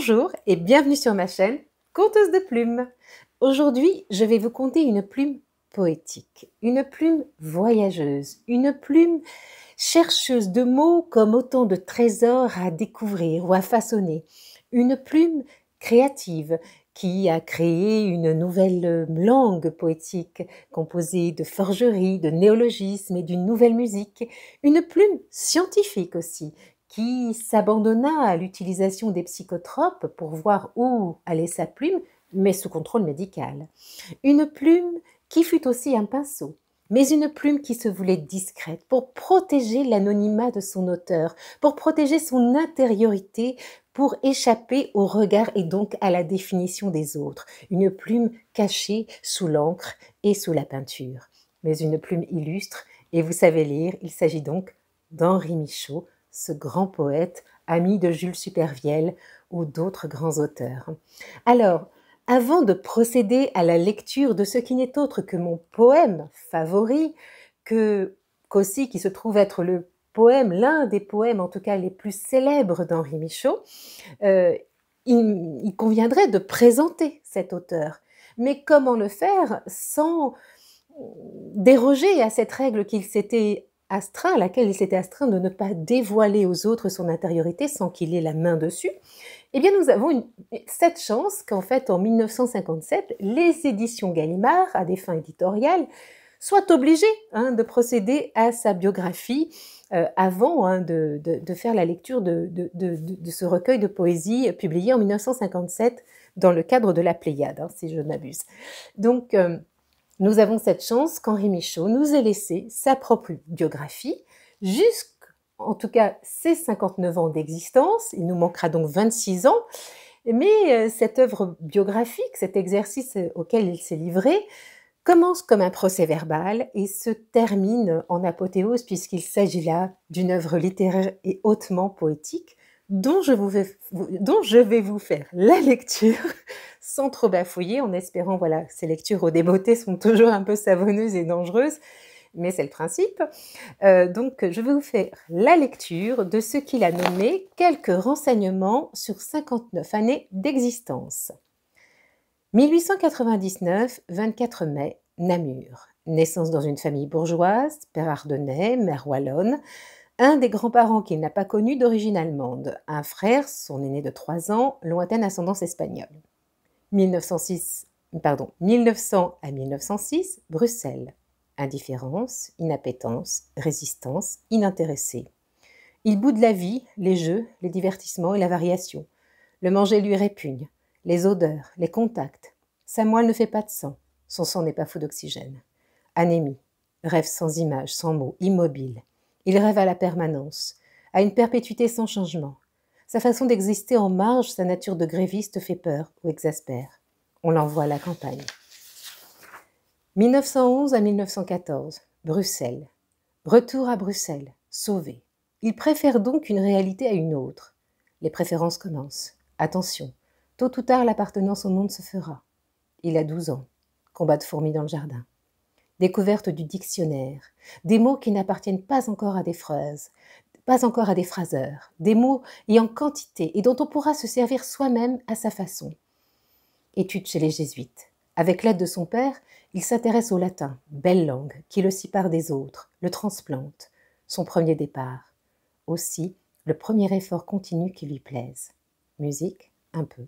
Bonjour et bienvenue sur ma chaîne Conteuse de plumes. Aujourd'hui, je vais vous conter une plume poétique, une plume voyageuse, une plume chercheuse de mots comme autant de trésors à découvrir ou à façonner, une plume créative qui a créé une nouvelle euh, langue poétique composée de forgeries, de néologismes et d'une nouvelle musique, une plume scientifique aussi, qui s'abandonna à l'utilisation des psychotropes pour voir où allait sa plume, mais sous contrôle médical. Une plume qui fut aussi un pinceau, mais une plume qui se voulait discrète pour protéger l'anonymat de son auteur, pour protéger son intériorité, pour échapper au regard et donc à la définition des autres. Une plume cachée sous l'encre et sous la peinture. Mais une plume illustre, et vous savez lire, il s'agit donc d'Henri Michaud, ce grand poète, ami de Jules Supervielle ou d'autres grands auteurs. Alors, avant de procéder à la lecture de ce qui n'est autre que mon poème favori, que qu'aussi qui se trouve être le poème, l'un des poèmes en tout cas les plus célèbres d'Henri Michaud, euh, il, conviendrait de présenter cet auteur. Mais comment le faire sans déroger à cette règle qu'il s'était astreint, à laquelle il s'était astreint de ne pas dévoiler aux autres son intériorité sans qu'il ait la main dessus, eh bien nous avons cette chance qu'en fait en 1957, les éditions Gallimard, à des fins éditoriales, soient obligées hein, de procéder à sa biographie euh, avant hein, de, faire la lecture de, ce recueil de poésie publié en 1957 dans le cadre de la Pléiade, hein, si je n'abuse. Donc, euh, nous avons cette chance qu'Henri Michaud nous ait laissé sa propre biographie jusqu'en tout cas ses 59 ans d'existence. Il nous manquera donc 26 ans. Mais euh, cette œuvre biographique, cet exercice auquel il s'est livré, commence comme un procès verbal et se termine en apothéose puisqu'il s'agit là d'une œuvre littéraire et hautement poétique dont je, vais, vous faire la lecture sans trop bafouiller, en espérant, voilà, ces lectures aux débeautés sont toujours un peu savonneuses et dangereuses, mais c'est le principe. Euh, donc, je vais vous faire la lecture de ce qu'il a nommé quelques renseignements sur 59 années d'existence. 1899, 24 mai, Namur. Naissance dans une famille bourgeoise, père ardennais, mère wallonne un des grands-parents qu'il n'a pas connu d'origine allemande, un frère, son aîné de trois ans, lointaine ascendance espagnole. 1906, pardon, 1900 à 1906, Bruxelles. Indifférence, inappétence, résistance, inintéressé. Il boude la vie, les jeux, les divertissements et la variation. Le manger lui répugne, les odeurs, les contacts. Sa moelle ne fait pas de sang, son sang n'est pas fou d'oxygène. Anémie, rêve sans image, sans mots, immobile. Il rêve à la permanence, à une perpétuité sans changement. Sa façon d'exister en marge, sa nature de gréviste fait peur ou exaspère. On l'envoie à la campagne. 1911 à 1914, Bruxelles. Retour à Bruxelles, sauvé. Il préfère donc une réalité à une autre. Les préférences commencent. Attention, tôt ou tard l'appartenance au monde se fera. Il a 12 ans. Combat de fourmis dans le jardin découverte du dictionnaire, des mots qui n'appartiennent pas encore à des phrases, pas encore à des phraseurs, des mots et en quantité et dont on pourra se servir soi-même à sa façon. Étude chez les jésuites. Avec l'aide de son père, il s'intéresse au latin, belle langue, qui le sépare des autres, le transplante, son premier départ. Aussi, le premier effort continu qui lui plaise. Musique, un peu.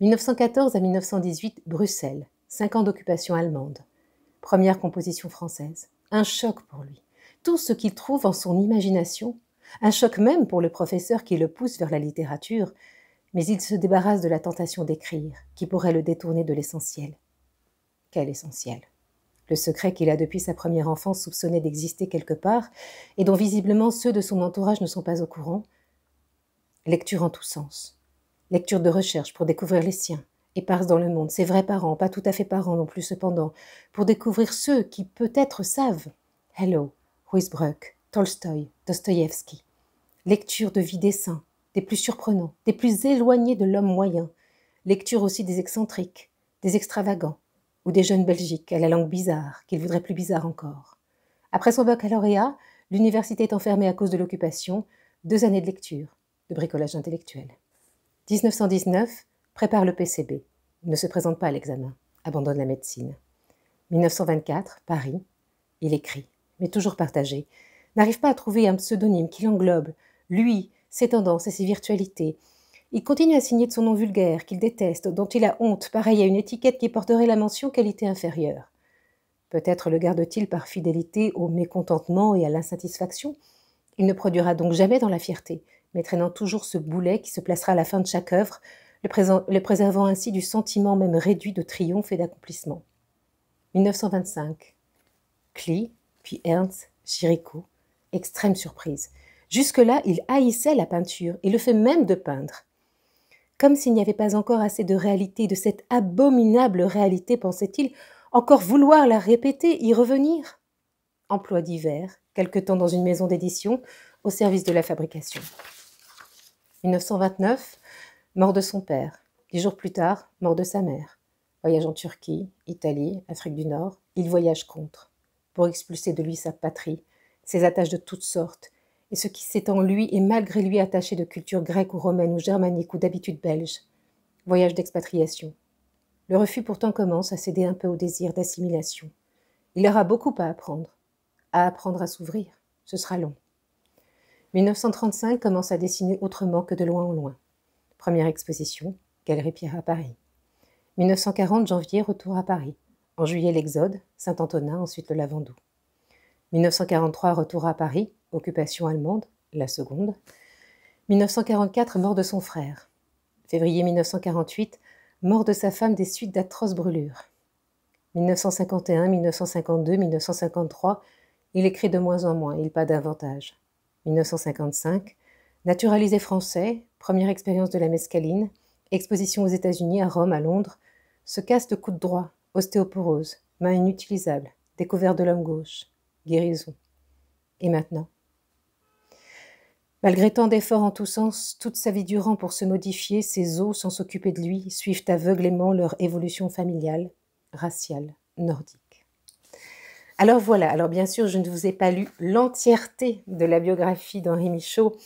1914 à 1918, Bruxelles, cinq ans d'occupation allemande première composition française. Un choc pour lui. Tout ce qu'il trouve en son imagination, un choc même pour le professeur qui le pousse vers la littérature, mais il se débarrasse de la tentation d'écrire, qui pourrait le détourner de l'essentiel. Quel essentiel Le secret qu'il a depuis sa première enfance soupçonné d'exister quelque part, et dont visiblement ceux de son entourage ne sont pas au courant. Lecture en tous sens. Lecture de recherche pour découvrir les siens éparses dans le monde, ses vrais parents, pas tout à fait parents non plus cependant, pour découvrir ceux qui peut-être savent. Hello, Ruisbroeck, Tolstoï, Dostoïevski. Lecture de vie des saints, des plus surprenants, des plus éloignés de l'homme moyen. Lecture aussi des excentriques, des extravagants, ou des jeunes Belgiques à la langue bizarre, qu'ils voudraient plus bizarre encore. Après son baccalauréat, l'université est enfermée à cause de l'occupation, deux années de lecture, de bricolage intellectuel. 1919, prépare le PCB, ne se présente pas à l'examen, abandonne la médecine. 1924, Paris, il écrit, mais toujours partagé, n'arrive pas à trouver un pseudonyme qui l'englobe, lui, ses tendances et ses virtualités. Il continue à signer de son nom vulgaire, qu'il déteste, dont il a honte, pareil à une étiquette qui porterait la mention qualité inférieure. Peut-être le garde-t-il par fidélité au mécontentement et à l'insatisfaction. Il ne produira donc jamais dans la fierté, mais traînant toujours ce boulet qui se placera à la fin de chaque œuvre le préservant ainsi du sentiment même réduit de triomphe et d'accomplissement. 1925. Klee, puis Ernst, Chirico, extrême surprise. Jusque-là, il haïssait la peinture et le fait même de peindre. Comme s'il n'y avait pas encore assez de réalité, de cette abominable réalité, pensait-il, encore vouloir la répéter, y revenir Emploi d'hiver, quelque temps dans une maison d'édition, au service de la fabrication. 1929, mort de son père. Dix jours plus tard, mort de sa mère. Voyage en Turquie, Italie, Afrique du Nord, il voyage contre, pour expulser de lui sa patrie, ses attaches de toutes sortes, et ce qui s'est en lui et malgré lui attaché de culture grecque ou romaine ou germanique ou d'habitude belge. Voyage d'expatriation. Le refus pourtant commence à céder un peu au désir d'assimilation. Il aura beaucoup à apprendre, à apprendre à s'ouvrir. Ce sera long. 1935 commence à dessiner autrement que de loin en loin. Première exposition, Galerie Pierre à Paris. 1940, janvier, retour à Paris. En juillet, l'Exode, Saint-Antonin, ensuite le Lavandou. 1943, retour à Paris, occupation allemande, la seconde. 1944, mort de son frère. Février 1948, mort de sa femme des suites d'atroces brûlures. 1951, 1952, 1953, il écrit de moins en moins, il pas davantage. 1955, Naturalisé français, première expérience de la mescaline, exposition aux États-Unis, à Rome, à Londres, se casse de coups de droit, ostéoporose, main inutilisable, découvert de l'homme gauche, guérison. Et maintenant Malgré tant d'efforts en tous sens, toute sa vie durant pour se modifier, ses os, sans s'occuper de lui, suivent aveuglément leur évolution familiale, raciale, nordique. Alors voilà, alors bien sûr, je ne vous ai pas lu l'entièreté de la biographie d'Henri Michaud,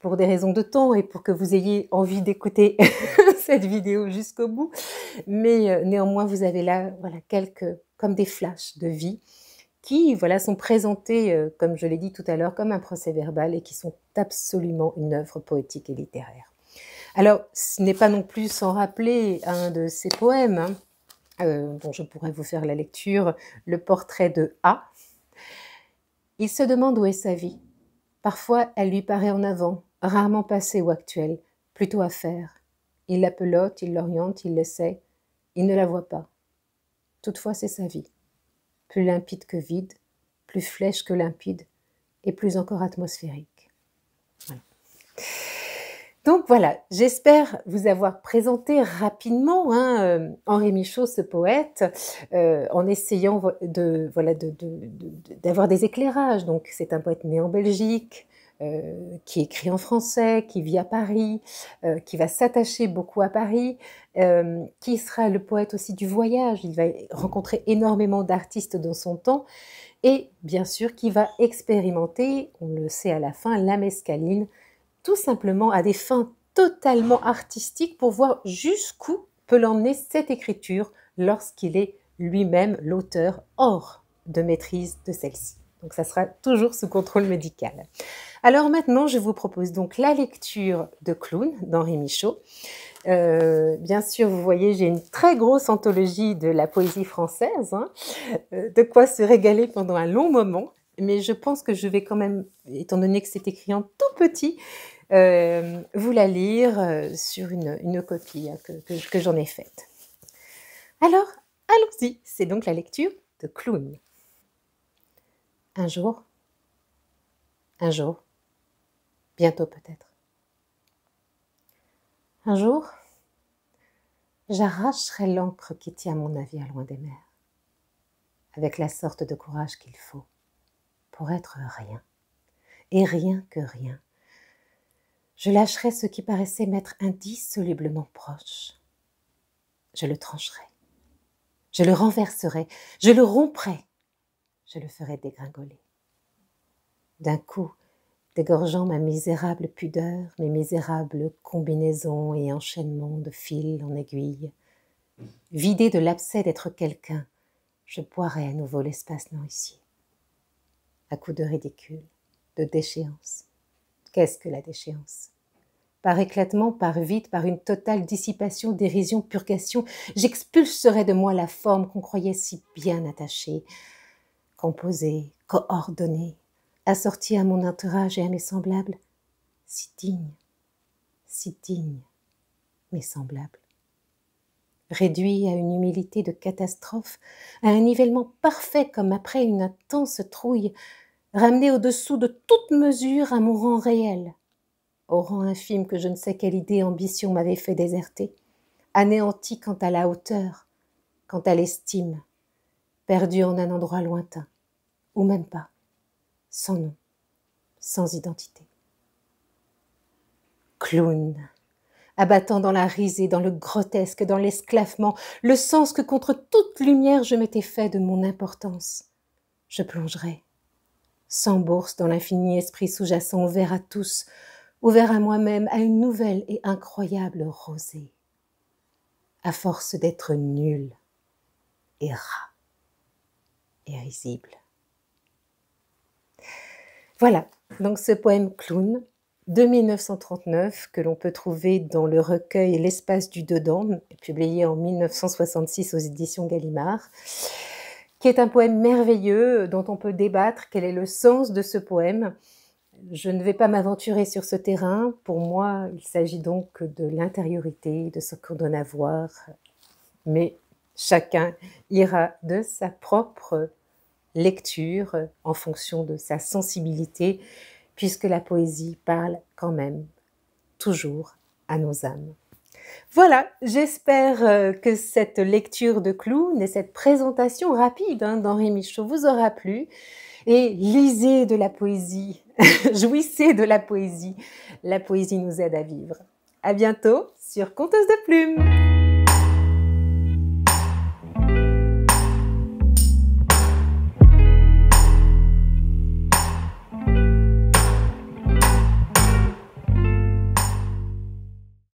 pour des raisons de temps et pour que vous ayez envie d'écouter cette vidéo jusqu'au bout. Mais euh, néanmoins, vous avez là voilà, quelques, comme des flashs de vie qui voilà, sont présentés, euh, comme je l'ai dit tout à l'heure, comme un procès verbal et qui sont absolument une œuvre poétique et littéraire. Alors, ce n'est pas non plus sans rappeler un de ces poèmes, hein, euh, dont je pourrais vous faire la lecture, le portrait de A. Il se demande où est sa vie. Parfois, elle lui paraît en avant, rarement passé ou actuel, plutôt à faire. Il la pelote, il l'oriente, il le sait, il ne la voit pas. Toutefois, c'est sa vie. Plus limpide que vide, plus flèche que limpide, et plus encore atmosphérique. Donc voilà, j'espère vous avoir présenté rapidement hein, euh, Henri Michaud, ce poète, euh, en essayant de voilà d'avoir des éclairages. Donc c'est un poète né en Belgique, euh, qui écrit en français, qui vit à Paris, euh, qui va s'attacher beaucoup à Paris, euh, qui sera le poète aussi du voyage. Il va rencontrer énormément d'artistes dans son temps et bien sûr qui va expérimenter, on le sait à la fin, la mescaline, tout simplement à des fins totalement artistiques pour voir jusqu'où peut l'emmener cette écriture lorsqu'il est lui-même l'auteur hors de maîtrise de celle-ci. Donc ça sera toujours sous contrôle médical. Alors maintenant, je vous propose donc la lecture de Clown d'Henri Michaud. Euh, bien sûr, vous voyez, j'ai une très grosse anthologie de la poésie française, hein. euh, de quoi se régaler pendant un long moment. Mais je pense que je vais quand même, étant donné que c'est écrit en tout petit, euh, vous la lire sur une, copie hein, que, que j'en ai faite. Alors, allons-y, c'est donc la lecture de Clown. Un jour, un jour, bientôt peut-être. Un jour, j'arracherai l'encre qui tient mon navire loin des mers, avec la sorte de courage qu'il faut pour être rien, et rien que rien. Je lâcherai ce qui paraissait m'être indissolublement proche. Je le trancherai, je le renverserai, je le romprai, je le ferai dégringoler. D'un coup, dégorgeant ma misérable pudeur, mes misérables combinaisons et enchaînements de fils en aiguille. Vidé de l'abcès d'être quelqu'un, je boirai à nouveau l'espace non ici. À coup de ridicule, de déchéance. Qu'est-ce que la déchéance Par éclatement, par vide, par une totale dissipation, dérision, purgation, j'expulserai de moi la forme qu'on croyait si bien attachée, composée, coordonnée, assorti à mon entourage et à mes semblables, si digne, si digne, mes semblables. Réduit à une humilité de catastrophe, à un nivellement parfait comme après une intense trouille, ramené au-dessous de toute mesure à mon rang réel, au rang infime que je ne sais quelle idée ambition m'avait fait déserter, anéanti quant à la hauteur, quant à l'estime, perdu en un endroit lointain, ou même pas sans nom, sans identité. Clown, abattant dans la risée, dans le grotesque, dans l'esclavement, le sens que contre toute lumière je m'étais fait de mon importance, je plongerai, sans bourse, dans l'infini esprit sous-jacent, ouvert à tous, ouvert à moi-même, à une nouvelle et incroyable rosée, à force d'être nul et rat, et risible. Voilà, donc ce poème Clown de 1939 que l'on peut trouver dans le recueil L'espace du dedans, publié en 1966 aux éditions Gallimard, qui est un poème merveilleux dont on peut débattre quel est le sens de ce poème. Je ne vais pas m'aventurer sur ce terrain. Pour moi, il s'agit donc de l'intériorité, de ce qu'on donne à voir. Mais chacun ira de sa propre lecture euh, en fonction de sa sensibilité, puisque la poésie parle quand même toujours à nos âmes. Voilà, j'espère euh, que cette lecture de Clou et cette présentation rapide hein, d'Henri Michaud vous aura plu. Et lisez de la poésie, jouissez de la poésie. La poésie nous aide à vivre. À bientôt sur Conteuse de Plumes.